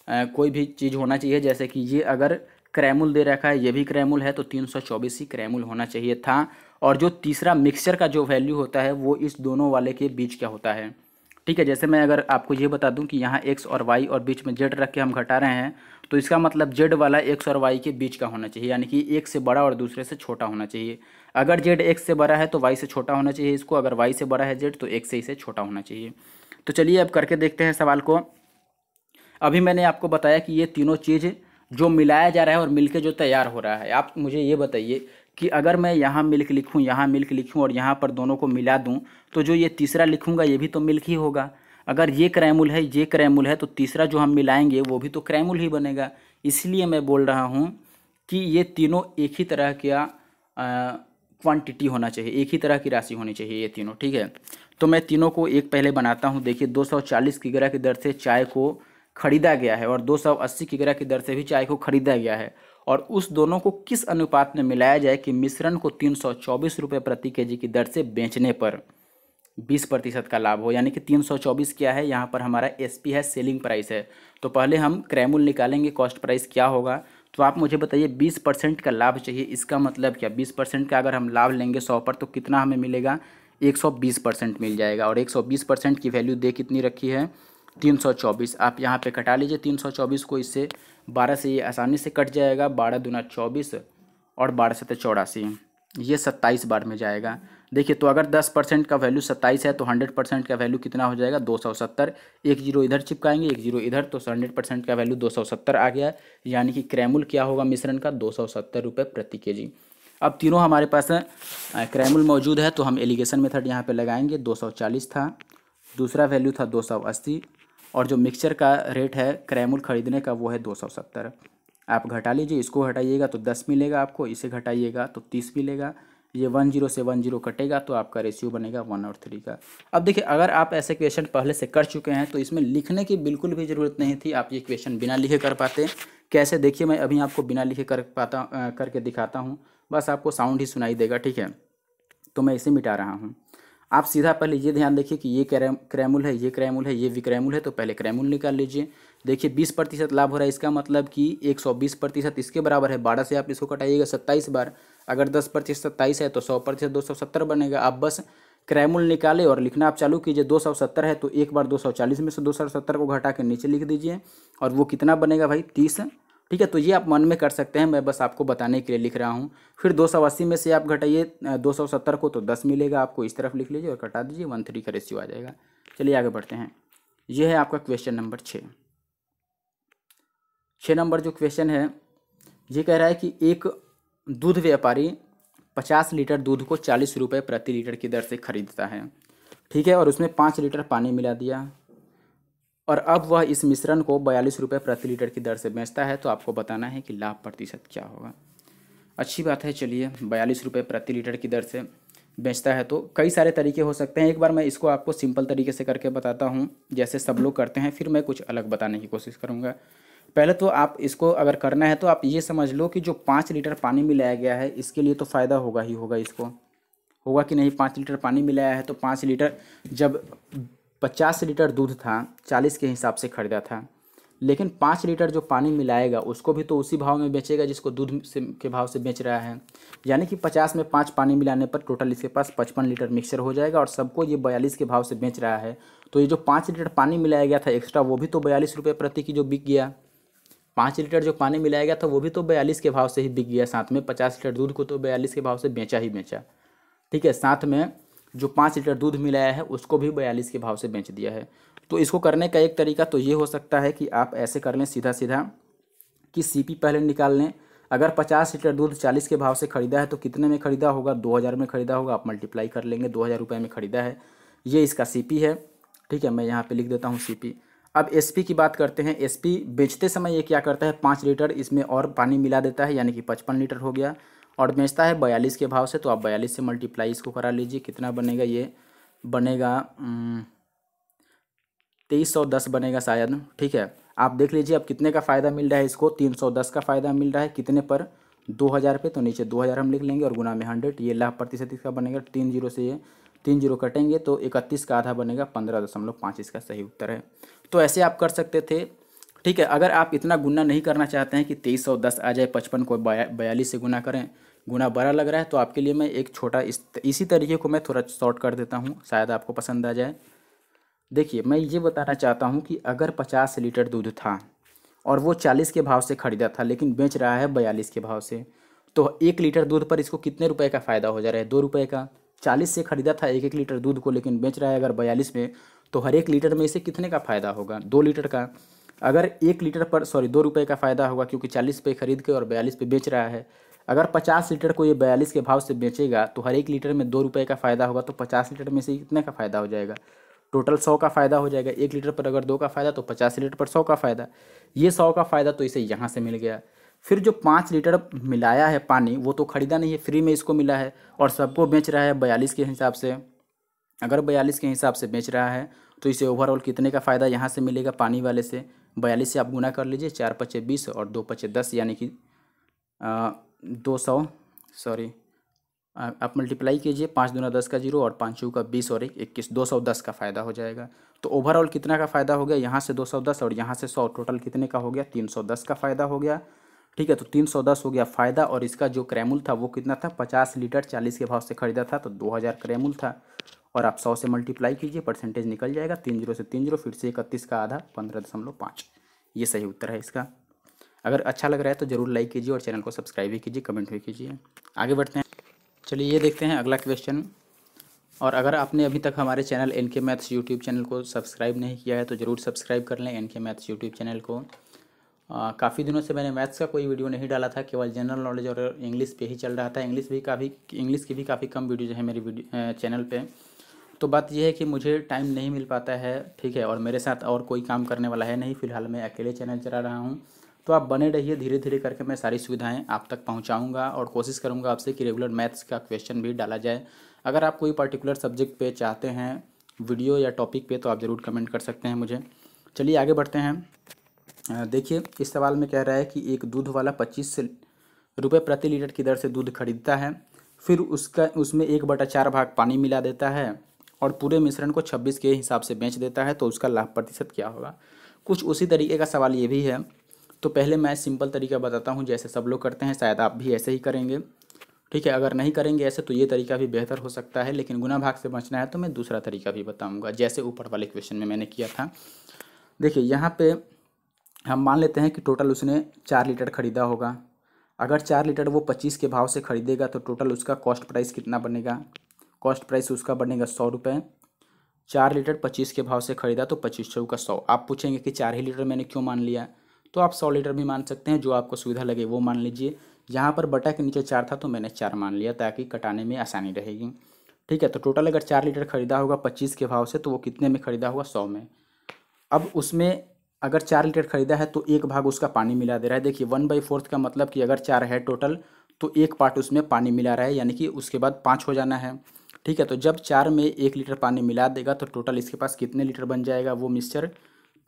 Speaker 1: आ, कोई भी चीज़ होना चाहिए जैसे कि ये अगर क्रैमुल दे रखा है ये भी क्रैमुल है तो तीन सौ चौबीस ही क्रैमुल होना चाहिए था और जो तीसरा मिक्सचर का जो वैल्यू होता है वो इस दोनों वाले के बीच का होता है ठीक है जैसे मैं अगर आपको ये बता दूँ कि यहाँ एक्स और वाई और बीच में जेड रख के हम घटा रहे हैं तो इसका मतलब जेड वाला एक्स और वाई के बीच का होना चाहिए यानी कि एक से बड़ा और दूसरे से छोटा होना चाहिए अगर जेड एक से बड़ा है तो वाई से छोटा होना चाहिए इसको अगर वाई से बड़ा है जेड तो एक से इसे छोटा होना चाहिए तो चलिए अब करके देखते हैं सवाल को अभी मैंने आपको बताया कि ये तीनों चीज़ जो मिलाया जा रहा है और मिलके जो तैयार हो रहा है आप मुझे ये बताइए कि अगर मैं यहाँ मिल्क लिखूँ यहाँ मिल्क लिखूँ और यहाँ पर दोनों को मिला दूँ तो जो ये तीसरा लिखूँगा ये भी तो मिल्क ही होगा अगर ये क्रैमुल है ये क्रैमुल है तो तीसरा जो हम मिलाएंगे वो भी तो क्रैमुल ही बनेगा इसलिए मैं बोल रहा हूँ कि ये तीनों एक ही तरह का क्वांटिटी होना चाहिए एक ही तरह की राशि होनी चाहिए ये तीनों ठीक है तो मैं तीनों को एक पहले बनाता हूँ देखिए 240 की ग्रह की दर से चाय को खरीदा गया है और 280 की ग्रह की दर से भी चाय को खरीदा गया है और उस दोनों को किस अनुपात में मिलाया जाए कि मिश्रण को तीन सौ प्रति जी की दर से बेचने पर बीस प्रतिशत का लाभ हो यानी कि तीन सौ चौबीस क्या है यहाँ पर हमारा एस है सेलिंग प्राइस है तो पहले हम क्रैमुल निकालेंगे कॉस्ट प्राइस क्या होगा तो आप मुझे बताइए बीस परसेंट का लाभ चाहिए इसका मतलब क्या बीस परसेंट का अगर हम लाभ लेंगे सौ पर तो कितना हमें मिलेगा एक सौ बीस परसेंट मिल जाएगा और एक सौ बीस परसेंट की वैल्यू दे कितनी रखी है तीन सौ चौबीस आप यहाँ पर कटा लीजिए तीन सौ चौबीस को इससे बारह से ये आसानी से कट जाएगा बारह दुना चौबीस और बारह सत चौरासी ये सत्ताईस बार में जाएगा देखिए तो अगर दस परसेंट का वैल्यू सत्ताईस है तो हंड्रेड परसेंट का वैल्यू कितना हो जाएगा दो सौ सत्तर एक जीरो इधर चिपकाएंगे एक जीरो इधर तो हंड्रेड परसेंट का वैल्यू दो सौ सत्तर आ गया यानी कि क्रैमुल क्या होगा मिश्रण का दो सौ सत्तर रुपये प्रति के जी अब तीनों हमारे पास क्रैमुल मौजूद है तो हम एलिगेशन मेथड यहाँ पर लगाएंगे दो सौ चालीस था दूसरा वैल्यू था दो सौ अस्सी और जो मिक्सचर का रेट है क्रैमुल ख़रीदने का वो है दो सौ सत्तर आप घटा लीजिए इसको घटाइएगा तो दस मिलेगा आपको इसे घटाइएगा तो तीस मिलेगा ये वन जीरो से वन जीरो कटेगा तो आपका रेशियो बनेगा वन और थ्री का अब देखिए अगर आप ऐसे क्वेश्चन पहले से कर चुके हैं तो इसमें लिखने की बिल्कुल भी ज़रूरत नहीं थी आप ये क्वेश्चन बिना लिखे कर पाते कैसे देखिए मैं अभी आपको बिना लिखे कर पाता आ, करके दिखाता हूँ बस आपको साउंड ही सुनाई देगा ठीक है तो मैं इसे मिटा रहा हूँ आप सीधा पहले ये ध्यान देखिए कि ये क्रैमुल है ये क्रैमुल है ये विक्रैमुल है तो पहले क्रैमुल निकाल लीजिए देखिए बीस प्रतिशत लाभ हो रहा है इसका मतलब कि एक सौ बीस प्रतिशत इसके बराबर है बारह से आप इसको कटाइएगा सत्ताईस बार अगर दस प्रतिशत सत्ताईस है तो सौ प्रतिशत दो सौ सत्तर बनेगा आप बस क्रैमूल निकाले और लिखना आप चालू कीजिए दो सौ सत्तर है तो एक बार दो सौ चालीस में से दो सौ सत्तर को घटा के नीचे लिख दीजिए और वो कितना बनेगा भाई तीस ठीक है तो ये आप मन में कर सकते हैं मैं बस आपको बताने के लिए लिख रहा हूँ फिर दो सौ अस्सी में से आप घटाइए दो सौ सत्तर को तो दस मिलेगा आपको इस तरफ लिख लीजिए और घटा दीजिए वन थ्री का रेशियो आ जाएगा चलिए आगे बढ़ते हैं ये है आपका क्वेश्चन नंबर छः छः नंबर जो क्वेश्चन है ये कह रहा है कि एक दूध व्यापारी पचास लीटर दूध को चालीस रुपये प्रति लीटर की दर से खरीदता है ठीक है और उसमें पाँच लीटर पानी मिला दिया और अब वह इस मिश्रण को बयालीस रुपये प्रति लीटर की दर से बेचता है तो आपको बताना है कि लाभ प्रतिशत क्या होगा अच्छी बात है चलिए बयालीस रुपये प्रति लीटर की दर से बेचता है तो कई सारे तरीके हो सकते हैं एक बार मैं इसको आपको सिंपल तरीके से करके बताता हूँ जैसे सब लोग करते हैं फिर मैं कुछ अलग बताने की कोशिश करूँगा पहले तो आप इसको अगर करना है तो आप ये समझ लो कि जो पाँच लीटर पानी मिलाया गया है इसके लिए तो फ़ायदा होगा ही होगा इसको होगा कि नहीं पाँच लीटर पानी मिलाया है तो पाँच लीटर जब पचास लीटर दूध था चालीस के हिसाब से खरीदा था लेकिन पाँच लीटर जो पानी मिलाएगा उसको भी तो उसी भाव में बेचेगा जिसको दूध से के भाव से बेच रहा है यानी कि पचास में पाँच पानी मिलाने पर टोटल इसके पास पचपन लीटर मिक्सचर हो जाएगा और सबको ये बयालीस के भाव से बेच रहा है तो ये जो पाँच लीटर पानी मिलाया गया था एक्स्ट्रा वो भी तो बयालीस रुपये प्रति की जो बिक गया पाँच लीटर जो पानी मिलाया गया था वो भी तो बयालीस के भाव से ही बिक गया साथ में पचास लीटर दूध को तो बयालीस के भाव से बेचा ही बेचा ठीक है साथ में जो पाँच लीटर दूध मिलाया है उसको भी बयालीस के भाव से बेच दिया है तो इसको करने का एक तरीका तो ये हो सकता है कि आप ऐसे कर लें सीधा सीधा कि पी पहले निकाल लें अगर पचास लीटर दूध चालीस के भाव से ख़रीदा है तो कितने में ख़रीदा होगा दो हज़ार में ख़रीदा होगा आप मल्टीप्लाई कर लेंगे दो हज़ार रुपये में ख़रीदा है ये इसका पी है ठीक है मैं यहाँ पर लिख देता हूँ पी अब एसपी की बात करते हैं एसपी बेचते समय ये क्या करता है पाँच लीटर इसमें और पानी मिला देता है यानी कि पचपन लीटर हो गया और बेचता है बयालीस के भाव से तो आप बयालीस से मल्टीप्लाई इसको करा लीजिए कितना बनेगा ये बनेगा तेईस सौ दस बनेगा शायद ठीक है आप देख लीजिए अब कितने का फ़ायदा मिल रहा है इसको तीन सौ दस का फ़ायदा मिल रहा है कितने पर दो हज़ार पे तो नीचे दो हज़ार हम लिख लेंगे और गुना में हंड्रेड ये लाभ प्रतिशत इसका बनेगा तीन जीरो से ये तीन जीरो कटेंगे तो इकतीस का आधा बनेगा पंद्रह दशमलव पाँच इसका सही उत्तर है तो ऐसे आप कर सकते थे ठीक है अगर आप इतना गुना नहीं करना चाहते हैं कि तेईस सौ दस आ जाए पचपन को बयालीस से गुना करें गुना बड़ा लग रहा है तो आपके लिए मैं एक छोटा इस इसी तरीके को मैं थोड़ा शॉर्ट कर देता हूँ शायद आपको पसंद आ जाए देखिए मैं ये बताना चाहता हूँ कि अगर पचास लीटर दूध था और वो चालीस के भाव से ख़रीदा था लेकिन बेच रहा है बयालीस के भाव से तो एक लीटर दूध पर इसको कितने रुपए का फ़ायदा हो जा रहा है दो रुपये का चालीस से ख़रीदा था एक एक लीटर दूध को लेकिन बेच रहा है अगर बयालीस में तो हर एक लीटर में इसे कितने का फ़ायदा होगा दो लीटर का अगर एक लीटर पर सॉरी दो रुपये का फ़ायदा होगा क्योंकि चालीस पे खरीद के और बयालीस पे बेच रहा है अगर पचास लीटर को ये बयालीस के भाव से बेचेगा तो हर एक लीटर में दो रुपये का फ़ायदा होगा तो पचास लीटर में से कितने का फ़ायदा हो जाएगा टोटल सौ का फ़ायदा हो जाएगा एक लीटर पर अगर दो का फ़ायदा तो पचास लीटर पर सौ का फ़ायदा ये सौ का फ़ायदा तो इसे यहाँ से मिल गया फिर जो पाँच लीटर मिलाया है पानी वो तो ख़रीदा नहीं है फ्री में इसको मिला है और सबको बेच रहा है बयालीस के हिसाब से अगर बयालीस के हिसाब से बेच रहा है तो इसे ओवरऑल कितने का फ़ायदा यहाँ से मिलेगा पानी वाले से बयालीस से आप गुना कर लीजिए चार पचे बीस और दो पचे दस यानी कि दो सौ सॉरी आप मल्टीप्लाई कीजिए पाँच दूना दस का जीरो और पाँच का बीस और एक इक्कीस दो सौ दस का फ़ायदा हो जाएगा तो ओवरऑल कितना का फ़ायदा हो गया यहाँ से दो सौ दस और यहाँ से सौ टोटल कितने का हो गया तीन सौ दस का फ़ायदा हो गया ठीक है तो तीन सौ दस हो गया फ़ायदा और इसका जो क्रैमुल था वो कितना था पचास लीटर चालीस के भाव से खरीदा था तो दो हज़ार क्रेमुल था और आप सौ से मल्टीप्लाई कीजिए परसेंटेज निकल जाएगा तीन जीरो से तीन जीरो फिर से इकतीस का आधा पंद्रह दशमलव पाँच ये सही उत्तर है इसका अगर अच्छा लग रहा है तो जरूर लाइक कीजिए और चैनल को सब्सक्राइब भी कीजिए कमेंट भी कीजिए आगे बढ़ते हैं चलिए ये देखते हैं अगला क्वेश्चन और अगर आपने अभी तक हमारे channel N K maths YouTube channel को सब्सक्राइब नहीं किया है तो ज़रूर सब्सक्राइब कर लें N K maths YouTube channel को काफ़ी दिनों से मैंने मैथ्स का कोई वीडियो नहीं डाला था केवल जनरल नॉलेज और इंग्लिश पे ही चल रहा था इंग्लिश भी काफ़ी इंग्लिश की भी काफ़ी कम वीडियो जो है मेरे वीडियो चैनल पे तो बात यह है कि मुझे टाइम नहीं मिल पाता है ठीक है और मेरे साथ और कोई काम करने वाला है नहीं फ़िलहाल मैं अकेले चैनल चला रहा हूँ तो आप बने रहिए धीरे धीरे करके मैं सारी सुविधाएँ आप तक पहुँचाऊँगा और कोशिश करूँगा आपसे कि रेगुलर मैथ्स का क्वेश्चन भी डाला जाए अगर आप कोई पर्टिकुलर सब्जेक्ट पर चाहते हैं वीडियो या टॉपिक पर तो आप ज़रूर कमेंट कर सकते हैं मुझे चलिए आगे बढ़ते हैं देखिए इस सवाल में कह रहा है कि एक दूध वाला पच्चीस रुपये प्रति लीटर की दर से दूध खरीदता है फिर उसका उसमें एक बटा चार भाग पानी मिला देता है और पूरे मिश्रण को छब्बीस के हिसाब से बेच देता है तो उसका लाभ प्रतिशत क्या होगा कुछ उसी तरीके का सवाल ये भी है तो पहले मैं सिंपल तरीका बताता हूँ जैसे सब लोग करते हैं शायद आप भी ऐसे ही करेंगे ठीक है अगर नहीं करेंगे ऐसे तो ये तरीका भी बेहतर हो सकता है लेकिन गुना भाग से बचना है तो मैं दूसरा तरीका भी बताऊँगा जैसे ऊपर वाले क्वेश्चन में मैंने किया था देखिए यहाँ पर हम मान लेते हैं कि टोटल उसने चार लीटर ख़रीदा होगा अगर चार लीटर वो पच्चीस के भाव से ख़रीदेगा तो टोटल उसका कॉस्ट प्राइस कितना बनेगा कॉस्ट प्राइस उसका बनेगा सौ रुपये चार लीटर पच्चीस के भाव से ख़रीदा तो पच्चीस सौ का सौ आप पूछेंगे कि चार ही लीटर मैंने क्यों मान लिया तो आप सौ लीटर भी मान सकते हैं जो आपको सुविधा लगे वो मान लीजिए यहाँ पर बटा के नीचे चार था तो मैंने चार मान लिया ताकि कटाने में आसानी रहेगी ठीक है तो टोटल अगर चार लीटर ख़रीदा होगा पच्चीस के भाव से तो वो कितने में ख़रीदा होगा सौ में अब उसमें अगर चार लीटर खरीदा है तो एक भाग उसका पानी मिला दे रहा है देखिए वन बाई फोर्थ का मतलब कि अगर चार है टोटल तो एक पार्ट उसमें पानी मिला रहा है यानी कि उसके बाद पाँच हो जाना है ठीक है तो जब चार में एक लीटर पानी मिला देगा तो टोटल इसके पास कितने लीटर बन जाएगा वो मिक्सचर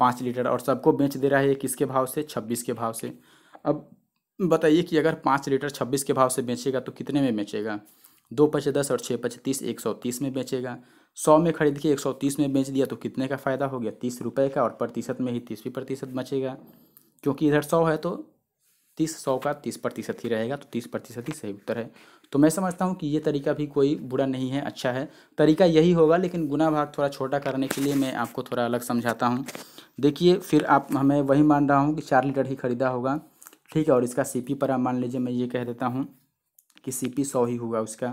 Speaker 1: पाँच लीटर और सबको बेच दे रहा है किसके भाव से छब्बीस के भाव से अब बताइए कि अगर पाँच लीटर छब्बीस के भाव से बेचेगा तो कितने में बेचेगा दो पचे दस और छः पचे तीस एक सौ तीस में बेचेगा सौ में खरीद के एक सौ तीस में बेच दिया तो कितने का फ़ायदा हो गया तीस रुपये का और प्रतिशत में ही तीसवीं प्रतिशत बचेगा क्योंकि इधर सौ है तो तीस सौ का तीस प्रतिशत ही रहेगा तो तीस प्रतिशत ही सही उत्तर है तो मैं समझता हूँ कि ये तरीका भी कोई बुरा नहीं है अच्छा है तरीका यही होगा लेकिन गुना भाग थोड़ा छोटा करने के लिए मैं आपको थोड़ा अलग समझाता हूँ देखिए फिर आप हमें वही मान रहा हूँ कि चार लीटर ही ख़रीदा होगा ठीक है और इसका सी पी पर आप मान लीजिए मैं ये कह देता हूँ कि सी पी सौ ही हुआ उसका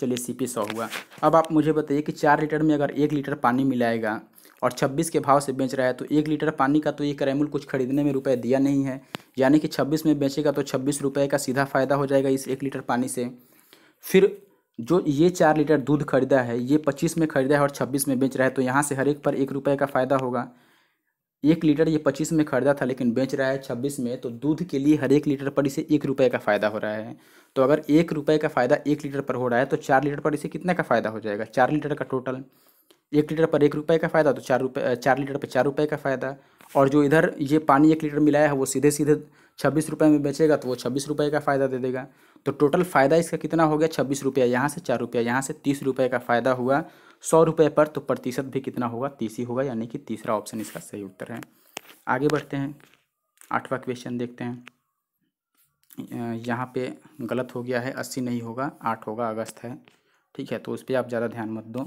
Speaker 1: चलिए सी पी सौ हुआ अब आप मुझे बताइए कि चार लीटर में अगर एक लीटर पानी मिलाएगा और छब्बीस के भाव से बेच रहा है तो एक लीटर पानी का तो ये करैमुल कुछ खरीदने में रुपये दिया नहीं है यानी कि छब्बीस में बेचेगा तो छब्बीस रुपये का सीधा फ़ायदा हो जाएगा इस एक लीटर पानी से फिर जो ये चार लीटर दूध खरीदा है ये पच्चीस में खरीदा है और छब्बीस में बेच रहा है तो यहाँ से हर एक पर एक रुपये का फ़ायदा होगा एक लीटर ये पच्चीस में खरीदा था लेकिन बेच रहा है छब्बीस में तो दूध के लिए हर एक लीटर पर इसे एक रुपये का फ़ायदा हो रहा है तो अगर एक रुपये का फ़ायदा एक लीटर पर हो रहा है तो चार लीटर पर इसे कितने का फ़ायदा हो जाएगा चार लीटर का टोटल एक लीटर पर एक रुपये का फ़ायदा तो चार रुपये चार लीटर पर चार रुपये का फ़ायदा और जो इधर ये पानी एक लीटर मिलाया है वो सीधे सीधे छब्बीस रुपये में बेचेगा तो वो छब्बीस रुपये का फ़ायदा दे देगा तो टोटल फ़ायदा इसका कितना हो गया छब्बीस रुपया यहाँ से चार रुपया यहाँ से तीस रुपये का फ़ायदा हुआ सौ रुपये पर तो प्रतिशत भी कितना होगा तीस ही होगा यानी कि तीसरा ऑप्शन इसका सही उत्तर है आगे बढ़ते हैं आठवां क्वेश्चन देखते हैं यहाँ पे गलत हो गया है अस्सी नहीं होगा आठ होगा अगस्त है ठीक है तो उस पर आप ज़्यादा ध्यान मत दो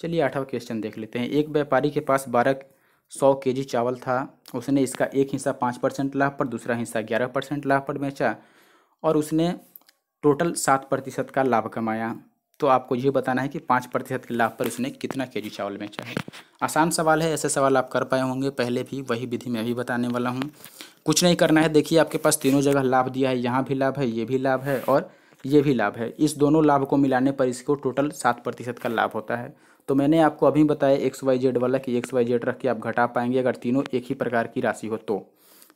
Speaker 1: चलिए आठवां क्वेश्चन देख लेते हैं एक व्यापारी के पास बारह सौ के जी चावल था उसने इसका एक हिस्सा पाँच परसेंट लाभ पर दूसरा हिस्सा ग्यारह परसेंट लाभ पर बेचा और उसने टोटल सात प्रतिशत का लाभ कमाया तो आपको ये बताना है कि पाँच प्रतिशत के लाभ पर उसने कितना के जी चावल बेचा है आसान सवाल है ऐसे सवाल आप कर पाए होंगे पहले भी वही विधि मैं भी बताने वाला हूँ कुछ नहीं करना है देखिए आपके पास तीनों जगह लाभ दिया है यहाँ भी लाभ है ये भी लाभ है और ये भी लाभ है इस दोनों लाभ को मिलाने पर इसको टोटल सात प्रतिशत का लाभ होता है तो मैंने आपको अभी बताया एक्स वाई जेड वाला कि एक्स वाई जेड रख के आप घटा पाएंगे अगर तीनों एक ही प्रकार की राशि हो तो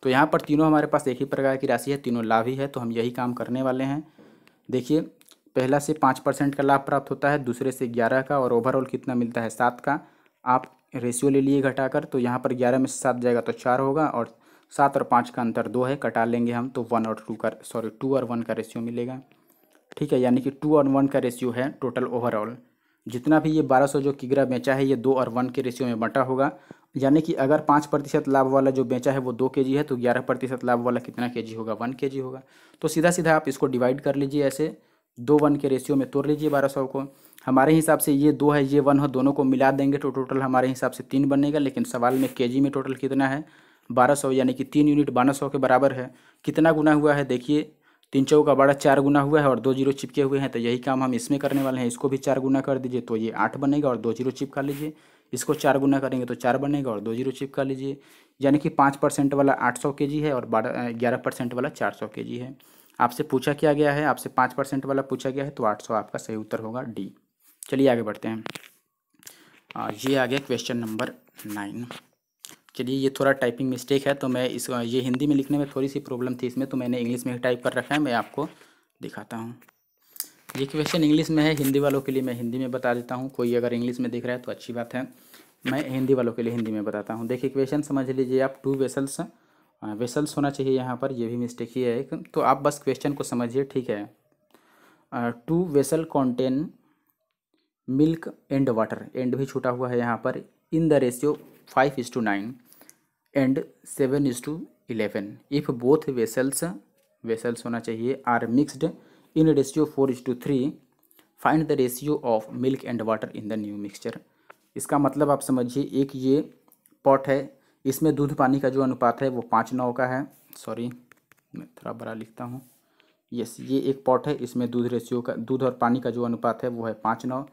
Speaker 1: तो यहाँ पर तीनों हमारे पास एक ही प्रकार की राशि है तीनों लाभ ही है तो हम यही काम करने वाले हैं देखिए पहला से पाँच परसेंट का लाभ प्राप्त होता है दूसरे से ग्यारह का और ओवरऑल कितना मिलता है सात का आप रेशियो ले लिए घटाकर तो यहाँ पर ग्यारह में से सात जाएगा तो चार होगा और सात और पाँच का अंतर दो है कटा लेंगे हम तो वन और टू का सॉरी टू और वन का रेशियो मिलेगा ठीक है यानी कि टू और वन का रेशियो है टोटल ओवरऑल जितना भी ये बारह सौ जो किगरा बेचा है ये दो और वन के रेशियो में बंटा होगा यानी कि अगर पाँच प्रतिशत लाभ वाला जो बेचा है वो दो के जी है तो ग्यारह प्रतिशत लाभ वाला कितना के जी होगा वन के जी होगा तो सीधा सीधा आप इसको डिवाइड कर लीजिए ऐसे दो वन के रेशियो में तोड़ लीजिए बारह सौ को हमारे हिसाब से ये दो है ये वन है दोनों को मिला देंगे तो टोटल हमारे हिसाब से तीन बनेगा लेकिन सवाल में के में टोटल कितना है बारह सौ यानी कि तीन यूनिट बारह सौ के बराबर है कितना गुना हुआ है देखिए तीन चौ का बड़ा चार गुना हुआ है और दो जीरो चिपके हुए हैं तो यही काम हम इसमें करने वाले हैं इसको भी चार गुना कर दीजिए तो ये आठ बनेगा और दो जीरो चिपका लीजिए इसको चार गुना करेंगे तो चार बनेगा और दो जीरो चिपका लीजिए यानी कि पाँच परसेंट वाला आठ सौ के जी है और बारह ग्यारह परसेंट वाला चार सौ के जी है आपसे पूछा क्या गया है आपसे पाँच परसेंट वाला पूछा गया है तो आठ सौ आपका सही उत्तर होगा डी चलिए आगे बढ़ते हैं आ, ये आ गया क्वेश्चन नंबर नाइन चलिए ये थोड़ा टाइपिंग मिस्टेक है तो मैं इस ये हिंदी में लिखने में थोड़ी सी प्रॉब्लम थी इसमें तो मैंने इंग्लिश में ही टाइप कर रखा है मैं आपको दिखाता हूँ ये क्वेश्चन इंग्लिश में है हिंदी वालों के लिए मैं हिंदी में बता देता हूँ कोई अगर इंग्लिश में देख रहा है तो अच्छी बात है मैं हिंदी वालों के लिए हिंदी में बताता हूँ देखिए क्वेश्चन समझ लीजिए आप टू वेसल्स वेसल्स होना चाहिए यहाँ पर ये भी मिस्टेक ही है एक तो आप बस क्वेश्चन को समझिए ठीक है two vessel contain milk and water and भी छूटा हुआ है यहाँ पर in the ratio five is to nine and seven is to eleven if both vessels vessels होना चाहिए are mixed in ratio four is to three find the ratio of milk and water in the new mixture इसका मतलब आप समझिए एक ये pot है इसमें दूध पानी का जो अनुपात है वो पाँच नौ का है सॉरी मैं थोड़ा बड़ा लिखता हूँ यस ये एक पॉट है इसमें दूध रेशियो का दूध और पानी का जो अनुपात है वो है पाँच नौ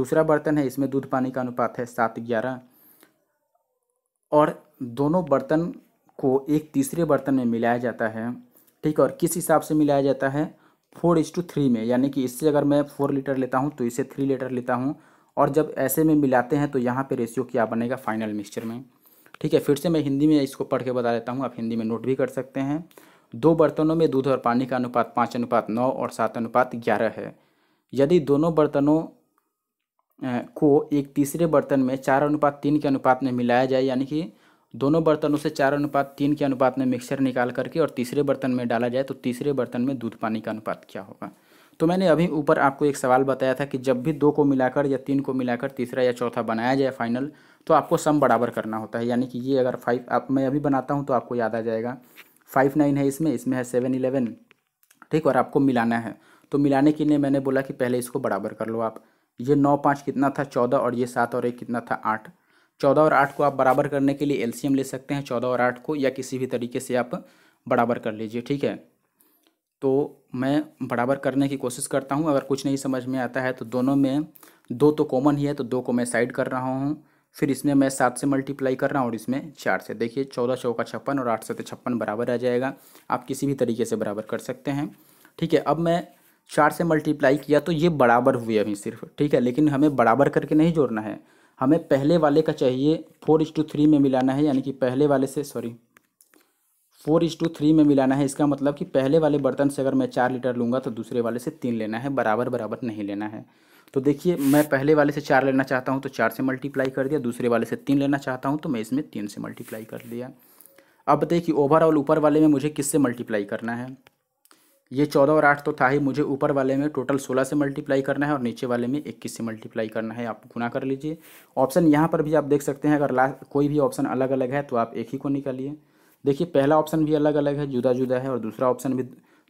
Speaker 1: दूसरा बर्तन है इसमें दूध पानी का अनुपात है सात ग्यारह और दोनों बर्तन को एक तीसरे बर्तन में मिलाया जाता है ठीक और किस हिसाब से मिलाया जाता है फोर इज टू थ्री में यानी कि इससे अगर मैं फोर लीटर लेता हूँ तो इसे थ्री लीटर लेता हूँ और जब ऐसे में मिलाते हैं तो यहाँ पे रेशियो क्या बनेगा फाइनल मिक्सचर में ठीक है फिर से मैं हिंदी में इसको पढ़ के बता देता हूँ आप हिंदी में नोट भी कर सकते हैं दो बर्तनों में दूध और पानी का अनुपात पाँच अनुपात नौ और सात अनुपात ग्यारह है यदि दोनों बर्तनों को एक तीसरे बर्तन में चार अनुपात तीन के अनुपात में मिलाया जाए यानी कि दोनों बर्तनों से चार अनुपात तीन के अनुपात में मिक्सचर निकाल करके और तीसरे बर्तन में डाला जाए तो तीसरे बर्तन में दूध पानी का अनुपात क्या होगा तो मैंने अभी ऊपर आपको एक सवाल बताया था कि जब भी दो को मिलाकर या तीन को मिलाकर तीसरा या चौथा बनाया जाए फाइनल तो आपको सम बराबर करना होता है यानी कि ये अगर फाइव आप मैं अभी बनाता हूँ तो आपको याद आ जाएगा फाइव नाइन है इसमें इसमें है सेवन इलेवन ठीक और आपको मिलाना है तो मिलाने के लिए मैंने बोला कि पहले इसको बराबर कर लो आप ये नौ पाँच कितना था चौदह और ये सात और एक कितना था आठ चौदह और आठ को आप बराबर करने के लिए एल ले सकते हैं चौदह और आठ को या किसी भी तरीके से आप बराबर कर लीजिए ठीक है तो मैं बराबर करने की कोशिश करता हूँ अगर कुछ नहीं समझ में आता है तो दोनों में दो तो कॉमन ही है तो दो को मैं साइड कर रहा हूँ फिर इसमें मैं सात से मल्टीप्लाई कर रहा हूँ और इसमें चार से देखिए चौदह चौका छप्पन और आठ सत्य तो छप्पन बराबर आ जाएगा आप किसी भी तरीके से बराबर कर सकते हैं ठीक है अब मैं चार से मल्टीप्लाई किया तो ये बराबर हुए अभी सिर्फ ठीक है लेकिन हमें बराबर करके नहीं जोड़ना है हमें पहले वाले का चाहिए फोर इस टू थ्री में मिलाना है यानी कि पहले वाले से sorry four is to three में मिलाना है इसका मतलब कि पहले वाले बर्तन से अगर मैं चार लीटर लूँगा तो दूसरे वाले से तीन लेना है बराबर बराबर नहीं लेना है तो देखिए मैं पहले वाले से चार लेना चाहता हूँ तो चार से मल्टीप्लाई कर दिया दूसरे वाले से तीन लेना चाहता हूँ तो मैं इसमें तीन से मल्टीप्लाई कर दिया अब बताइए कि ओवरऑल ऊपर वाले में मुझे किससे मल्टीप्लाई करना है ये चौदह और आठ तो था ही मुझे ऊपर वाले में टोटल सोलह से मल्टीप्लाई करना है और नीचे वाले में इक्कीस से मल्टीप्लाई करना है आप गुना कर लीजिए ऑप्शन यहाँ पर भी आप देख सकते हैं अगर लास्ट कोई भी ऑप्शन अलग अलग है तो आप एक ही को निकालिए देखिए पहला ऑप्शन भी अलग अलग है जुदा जुदा है और दूसरा ऑप्शन भी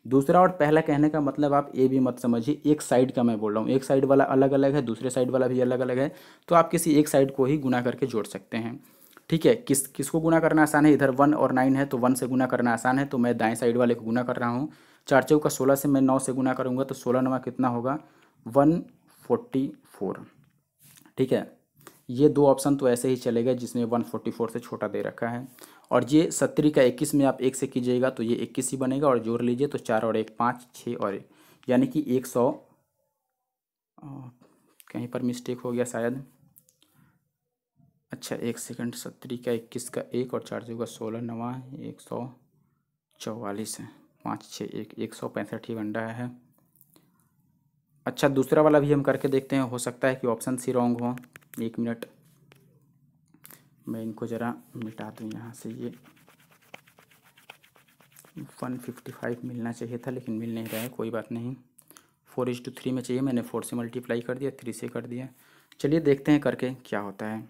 Speaker 1: दूसरा और पहला कहने का मतलब आप ये भी मत समझिए एक साइड का मैं बोल रहा हूँ एक साइड वाला अलग अलग है दूसरे साइड वाला भी अलग अलग है तो आप किसी एक साइड को ही गुना करके जोड़ सकते हैं ठीक है किस किसको गुना करना आसान है इधर वन और नाइन है तो वन से गुना करना आसान है तो मैं दाएँ साइड वाले को गुना कर रहा हूँ चार चौ का सोलह से मैं नौ से गुना करूँगा तो सोलह नवा कितना होगा वन फोर्टी फोर ठीक है ये दो ऑप्शन तो ऐसे ही चलेगा जिसमें वन फोर्टी फोर से छोटा दे रखा है और ये सत्तरी का इक्कीस में आप एक से कीजिएगा तो ये इक्कीस ही बनेगा और जोड़ लीजिए तो चार और एक पाँच छः और एक यानी कि एक सौ कहीं पर मिस्टेक हो गया शायद अच्छा एक सेकंड सत्तरी का इक्कीस का एक और चार का सोलह नवा एक सौ चौवालीस है पाँच छः एक एक सौ पैंसठ ही बन रहा है अच्छा दूसरा वाला भी हम करके देखते हैं हो सकता है कि ऑप्शन सी रॉन्ग हो एक मिनट मैं इनको ज़रा मिटा दूँ यहाँ से ये वन फिफ्टी फाइव मिलना चाहिए था लेकिन मिल नहीं रहा है कोई बात नहीं फोर इज टू थ्री में चाहिए मैंने फोर से मल्टीप्लाई कर दिया थ्री से कर दिया चलिए देखते हैं करके क्या होता है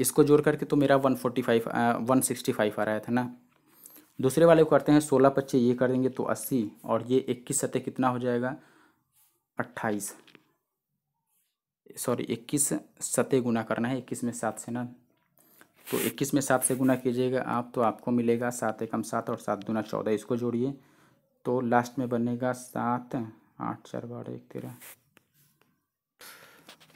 Speaker 1: इसको जोड़ करके तो मेरा one forty five one sixty five आ रहा था ना दूसरे वाले को करते हैं सोलह पच्चीस ये कर देंगे तो अस्सी और ये इक्कीस सतह कितना हो जाएगा अट्ठाईस सॉरी इक्कीस सते गुना करना है इक्कीस में सात से ना तो इक्कीस में सात से गुना कीजिएगा आप तो आपको मिलेगा सात एकम सात और सात दूना चौदह इसको जोड़िए तो लास्ट में बनेगा सात आठ चार बारह एक तेरह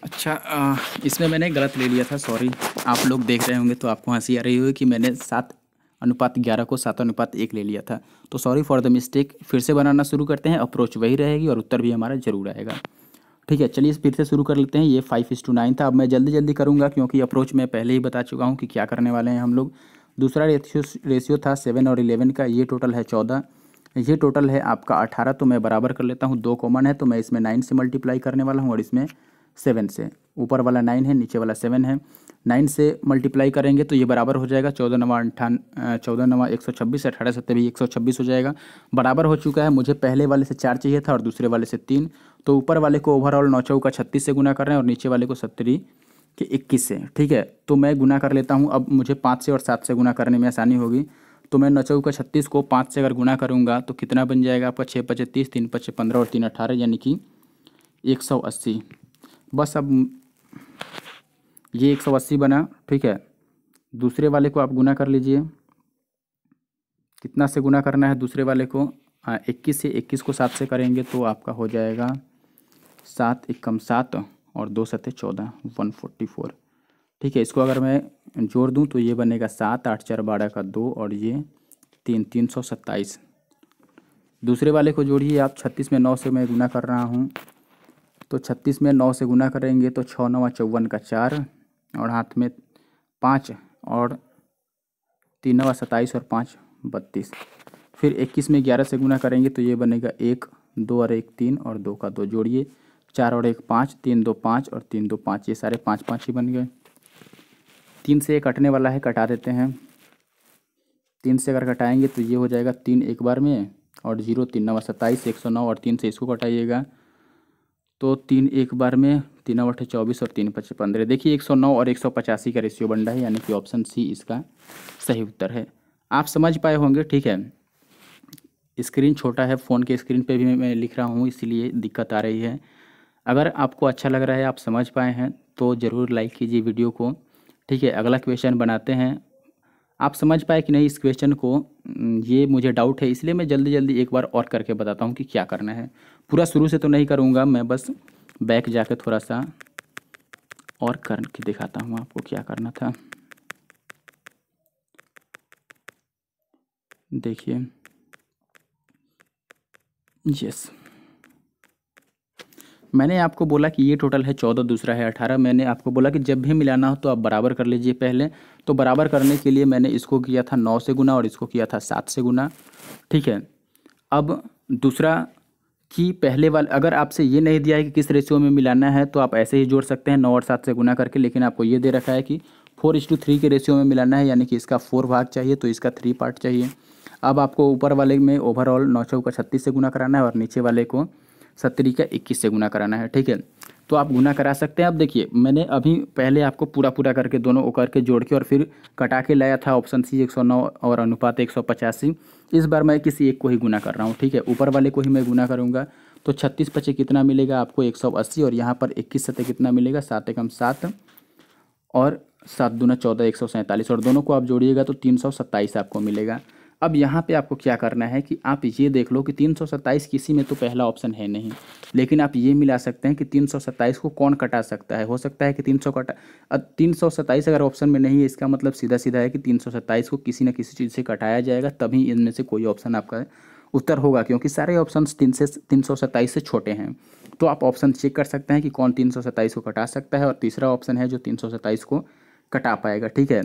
Speaker 1: अच्छा आ, इसमें मैंने गलत ले लिया था सॉरी आप लोग देख रहे होंगे तो आपको हंसी आ रही होगी कि मैंने सात अनुपात ग्यारह को सात अनुपात एक ले लिया था तो सॉरी फॉर द मिस्टेक फिर से बनाना शुरू करते हैं अप्रोच वही रहेगी और उत्तर भी हमारा जरूर आएगा ठीक है चलिए फिर से शुरू कर लेते हैं ये फाइव इस टू नाइन था अब मैं जल्दी जल्दी करूँगा क्योंकि अप्रोच मैं पहले ही बता चुका हूँ कि क्या करने वाले हैं हम लोग दूसरा रेशियो रेशियो था सेवन और इलेवन का ये टोटल है चौदह ये टोटल है आपका अठारह तो मैं बराबर कर लेता हूँ दो कॉमन है तो मैं इसमें नाइन से मल्टीप्लाई करने वाला हूँ और इसमें सेवन से ऊपर वाला नाइन है नीचे वाला सेवन है नाइन से मल्टीप्लाई करेंगे तो ये बराबर हो जाएगा चौदह नवा अंठान चौदह नवा एक सौ छब्बीस अठारह सत्तर भी एक सौ छब्बीस हो जाएगा बराबर हो चुका है मुझे पहले वाले से चार चाहिए था और दूसरे वाले से तीन तो ऊपर वाले को ओवरऑल नौ चौका छत्तीस से गुना कर रहे हैं और नीचे वाले को सत्तरी के इक्कीस से ठीक है तो मैं गुना कर लेता हूँ अब मुझे पाँच से और सात से गुना करने में आसानी होगी तो मैं नौ का छत्तीस को पाँच से अगर गुना करूँगा तो कितना बन जाएगा आपका छः पचे तीस तीन पचे पंद्रह और तीन अट्ठारह यानी कि एक सौ अस्सी बस अब ये एक सौ अस्सी बना ठीक है दूसरे वाले को आप गुना कर लीजिए कितना से गुना करना है दूसरे वाले को हाँ इक्कीस से इक्कीस को सात से करेंगे तो आपका हो जाएगा सात एक कम सात और दो सतह चौदह वन फोर्टी फोर ठीक है इसको अगर मैं जोड़ दूं तो ये बनेगा सात आठ चार बारह का दो और ये तीन तीन सौ सत्ताईस दूसरे वाले को जोड़िए आप छत्तीस में नौ से मैं गुना कर रहा हूँ तो छत्तीस में नौ से गुना करेंगे तो छः नवा चौवन का चार और हाथ में पाँच और तीन नवा सत्ताईस और पाँच बत्तीस फिर इक्कीस में ग्यारह से गुना करेंगे तो ये बनेगा एक दो और एक तीन और दो का दो जोड़िए चार और एक पाँच तीन दो पाँच और तीन दो पाँच ये सारे पाँच पाँच ही बन गए तीन से एक कटने वाला है कटा देते हैं तीन से अगर कटाएंगे तो ये हो जाएगा तीन एक बार में और जीरो तीन नवा सत्ताईस एक सौ नौ और तीन से इसको कटाइएगा तो तीन एक बार में तीन अवठे चौबीस और तीन पच पंद्रह देखिए एक सौ नौ और एक सौ पचासी का रेशियो बन रहा है यानी कि ऑप्शन सी इसका सही उत्तर है आप समझ पाए होंगे ठीक है स्क्रीन छोटा है फ़ोन के स्क्रीन पर भी मैं लिख रहा हूँ इसीलिए दिक्कत आ रही है अगर आपको अच्छा लग रहा है आप समझ पाए हैं तो ज़रूर लाइक कीजिए वीडियो को ठीक है अगला क्वेश्चन बनाते हैं आप समझ पाए कि नहीं इस क्वेश्चन को ये मुझे डाउट है इसलिए मैं जल्दी जल्दी एक बार और करके बताता हूँ कि क्या करना है पूरा शुरू से तो नहीं करूँगा मैं बस बैक जाके थोड़ा सा और करके दिखाता हूँ आपको क्या करना था देखिए यस yes. मैंने आपको बोला कि ये टोटल है चौदह दूसरा है अठारह मैंने आपको बोला कि जब भी मिलाना हो तो आप बराबर कर लीजिए पहले तो बराबर करने के लिए मैंने इसको किया था नौ से गुना और इसको किया था सात से गुना ठीक है अब दूसरा कि पहले वाले अगर आपसे ये नहीं दिया है कि किस रेशियो में मिलाना है तो आप ऐसे ही जोड़ सकते हैं नौ और सात से गुना करके लेकिन आपको ये दे रखा है कि फोर इस टू थ्री के रेशियो में मिलाना है यानी कि इसका फोर भाग चाहिए तो इसका थ्री पार्ट चाहिए अब आपको ऊपर वाले में ओवरऑल नौ सौ का छत्तीस से गुना कराना है और नीचे वाले को सत्तरी का इक्कीस से गुना कराना है ठीक है तो आप गुना करा सकते हैं अब देखिए मैंने अभी पहले आपको पूरा पूरा करके दोनों ओ करके जोड़ के और फिर कटा के लाया था ऑप्शन सी 109 और अनुपात एक इस बार मैं किसी एक को ही गुना कर रहा हूँ ठीक है ऊपर वाले को ही मैं गुना करूँगा तो छत्तीस पचे कितना मिलेगा आपको 180 और यहाँ पर इक्कीस सतह कितना मिलेगा सात एकम सात और सात दूना चौदह एक सौ सैंतालीस और दोनों को आप जोड़िएगा तो तीन सौ सत्ताईस आपको मिलेगा अब यहाँ पे आपको क्या करना है कि आप ये देख लो कि तीन किसी में तो पहला ऑप्शन है नहीं लेकिन आप ये मिला सकते हैं कि तीन को कौन कटा सकता है हो सकता है कि तीन कटा तीन अगर ऑप्शन में नहीं है इसका मतलब सीधा सीधा है कि तीन को किसी न किसी चीज़ से कटाया जाएगा तभी इनमें से कोई ऑप्शन आपका उत्तर होगा क्योंकि सारे ऑप्शन तीन से तीन से छोटे हैं तो आप ऑप्शन चेक कर सकते हैं कि कौन तीन को कटा सकता है और तीसरा ऑप्शन है जो तीन को कटा पाएगा ठीक है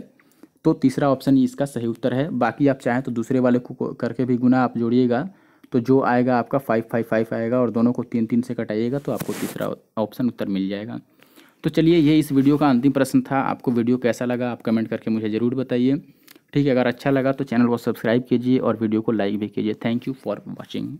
Speaker 1: तो तीसरा ऑप्शन इसका सही उत्तर है बाकी आप चाहें तो दूसरे वाले को करके भी गुना आप जोड़िएगा तो जो आएगा आपका फाइव फाइव फाइव आएगा और दोनों को तीन तीन से कटाइएगा तो आपको तीसरा ऑप्शन उत्तर मिल जाएगा तो चलिए ये इस वीडियो का अंतिम प्रश्न था आपको वीडियो कैसा लगा आप कमेंट करके मुझे ज़रूर बताइए ठीक है अगर अच्छा लगा तो चैनल को सब्सक्राइब कीजिए और वीडियो को लाइक भी कीजिए थैंक यू फॉर वॉचिंग